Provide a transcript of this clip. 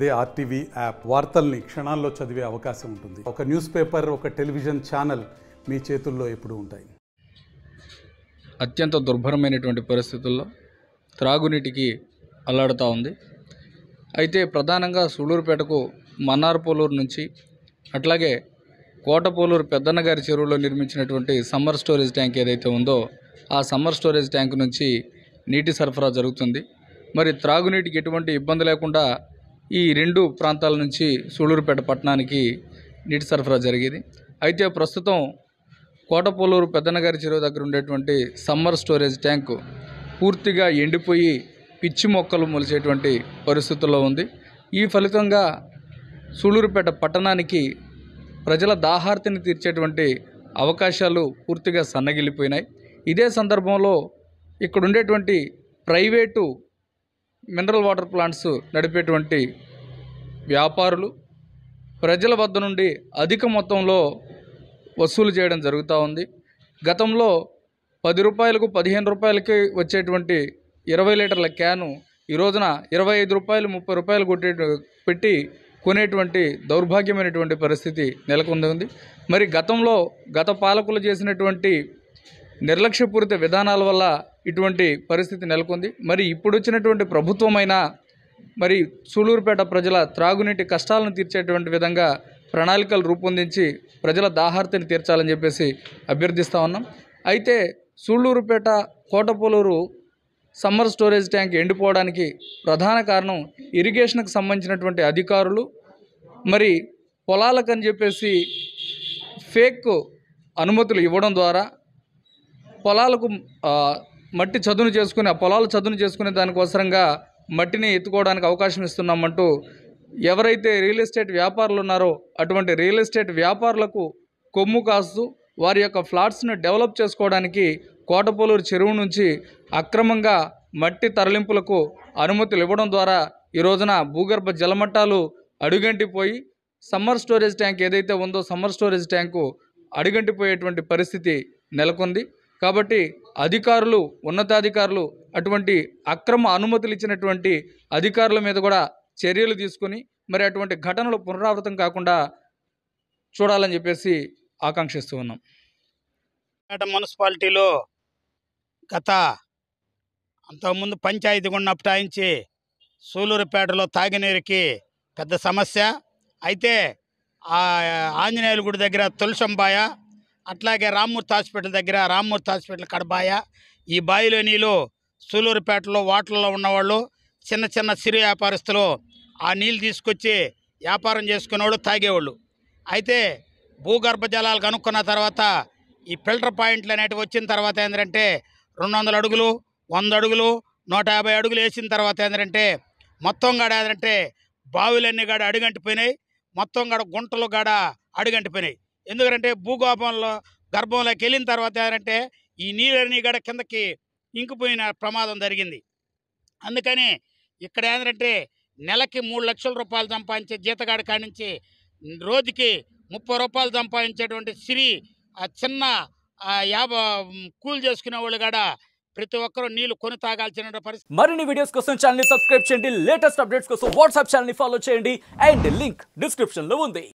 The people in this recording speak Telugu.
అదే ఆర్టీవీ యాప్ వార్తల్ని క్షణాల్లో చదివే అవకాశం ఉంటుంది ఒక న్యూస్ పేపర్ ఒక టెలివిజన్ ఛానల్ మీ చేతుల్లో ఎప్పుడు ఉంటాయి అత్యంత దుర్భరమైనటువంటి పరిస్థితుల్లో త్రాగునీటికి అల్లాడుతూ ఉంది అయితే ప్రధానంగా సూళూరుపేటకు మన్నార్పోలూరు నుంచి అట్లాగే కోటపోలూరు పెద్దన్నగారి చెరువులో నిర్మించినటువంటి సమ్మర్ స్టోరేజ్ ట్యాంక్ ఏదైతే ఉందో ఆ సమ్మర్ స్టోరేజ్ ట్యాంక్ నుంచి నీటి సరఫరా జరుగుతుంది మరి త్రాగునీటికి ఎటువంటి ఇబ్బంది లేకుండా ఈ రెండు ప్రాంతాల నుంచి సూళూరుపేట పట్టణానికి నీటి సరఫరా జరిగేది అయితే ప్రస్తుతం కోటపోలూరు పెద్దనగారి చెరువు దగ్గర ఉండేటువంటి సమ్మర్ స్టోరేజ్ ట్యాంకు పూర్తిగా ఎండిపోయి పిచ్చి మొక్కలు మొలిచేటువంటి పరిస్థితుల్లో ఉంది ఈ ఫలితంగా సూళూరుపేట పట్టణానికి ప్రజల దాహార్తిని తీర్చేటువంటి అవకాశాలు పూర్తిగా సన్నగిల్లిపోయినాయి ఇదే సందర్భంలో ఇక్కడ ఉండేటువంటి ప్రైవేటు మినరల్ వాటర్ ప్లాంట్స్ నడిపేటువంటి వ్యాపారులు ప్రజల వద్ద నుండి అధిక మొత్తంలో వసూలు చేయడం జరుగుతూ ఉంది గతంలో పది రూపాయలకు పదిహేను రూపాయలకి వచ్చేటువంటి ఇరవై లీటర్ల క్యాను ఈ రోజున ఇరవై ఐదు రూపాయలు ముప్పై రూపాయలు కొట్టే పెట్టి కొనేటువంటి దౌర్భాగ్యమైనటువంటి పరిస్థితి నెలకొంది మరి గతంలో గత పాలకులు చేసినటువంటి నిర్లక్ష్యపూరిత విధానాల వల్ల ఇటువంటి పరిస్థితి నెలకొంది మరి ఇప్పుడు వచ్చినటువంటి ప్రభుత్వమైన మరి సూళూరుపేట ప్రజల త్రాగునీటి కష్టాలను తీర్చేటువంటి విధంగా ప్రణాళికలు రూపొందించి ప్రజల దాహార్తిని తీర్చాలని చెప్పేసి అభ్యర్థిస్తూ ఉన్నాం అయితే Sullurpeta Kotapoluru summer storage tank ఎండిపోవడానికి ప్రధాన కారణం ఇరిగేషన్కు సంబంధించినటువంటి అధికారులు మరి పొలాలకు అని చెప్పేసి ఫేక్ అనుమతులు ఇవ్వడం ద్వారా పొలాలకు మట్టి చదును చేసుకుని ఆ పొలాలు చదును చేసుకునే దానికోసరంగా మట్టిని ఎత్తుకోవడానికి అవకాశం ఇస్తున్నామంటూ ఎవరైతే రియల్ ఎస్టేట్ వ్యాపారులు ఉన్నారో అటువంటి రియల్ ఎస్టేట్ వ్యాపారులకు కొమ్ము కాస్తూ వారి యొక్క ఫ్లాట్స్ను డెవలప్ చేసుకోవడానికి కోటపోలూరు చెరువు నుంచి అక్రమంగా మట్టి తరలింపులకు అనుమతులు ఇవ్వడం ద్వారా ఈ రోజున భూగర్భ జలమట్టాలు అడుగంటిపోయి సమ్మర్ స్టోరేజ్ ట్యాంక్ ఏదైతే ఉందో సమ్మర్ స్టోరేజ్ ట్యాంకు అడుగంటిపోయేటువంటి పరిస్థితి నెలకొంది కాబట్టి అధికారులు ఉన్నతాధికారులు అటువంటి అక్రమ అనుమతులు ఇచ్చినటువంటి అధికారుల మీద కూడా చర్యలు తీసుకొని మరి అటువంటి ఘటనలు పునరావృతం కాకుండా చూడాలని చెప్పేసి ఆకాంక్షిస్తూ ఉన్నాం మున్సిపాలిటీలో గత అంతకుముందు పంచాయతీ ఉన్నప్పుడు ఆయించి సూలూరుపేటలో తాగినీరుకి పెద్ద సమస్య అయితే ఆంజనేయుల గుడి దగ్గర తులసంబాయ అట్లాగే రామ్మూర్తి హాస్పిటల్ దగ్గర రామ్మూర్తి హాస్పిటల్ కడబాయ ఈ బావిలో నీళ్ళు సూలూరుపేటలో వాటర్లో ఉన్నవాళ్ళు చిన్న చిన్న సిరు వ్యాపారస్తులు ఆ నీళ్ళు తీసుకొచ్చి వ్యాపారం చేసుకునేవాళ్ళు తాగేవాళ్ళు అయితే భూగర్భ జలాలు కనుక్కున్న తర్వాత ఈ ఫిల్టర్ పాయింట్లు అనేటివి వచ్చిన తర్వాత ఏంటంటే రెండు వందల అడుగులు వంద అడుగులు నూట యాభై అడుగులు వేసిన తర్వాత ఏంటంటే మొత్తం కాడ ఏంటంటే బావులన్నీ కాడ అడుగంటిపోయినాయి మొత్తం కాడ గుంటలు కాడ అడుగంటిపోయినాయి ఎందుకంటే భూగోపంలో గర్భంలోకి వెళ్ళిన తర్వాత ఏంటంటే ఈ నీళ్ళని గడ కిందకి ఇంకిపోయిన ప్రమాదం జరిగింది అందుకని ఇక్కడ ఏంటంటే నెలకి మూడు లక్షల రూపాయలు సంపాదించే జీతగాడి నుంచి రోజుకి ముప్పై రూపాయలు సంపాదించేటువంటి సిరి ఆ చిన్న యాభై కూల్ చేసుకునే వాళ్ళు కూడా ప్రతి ఒక్కరూ నీళ్లు కొని తాగాల్సిన పరిస్థితి మరిన్ని వీడియోస్ కోసం ఛానల్ సబ్స్క్రైబ్ చేయండి లేటెస్ట్ అప్డేట్స్ కోసం వాట్సాప్ ఛానల్ ఫాలో చేయండి అండ్ లింక్ డిస్క్రిప్షన్ లో ఉంది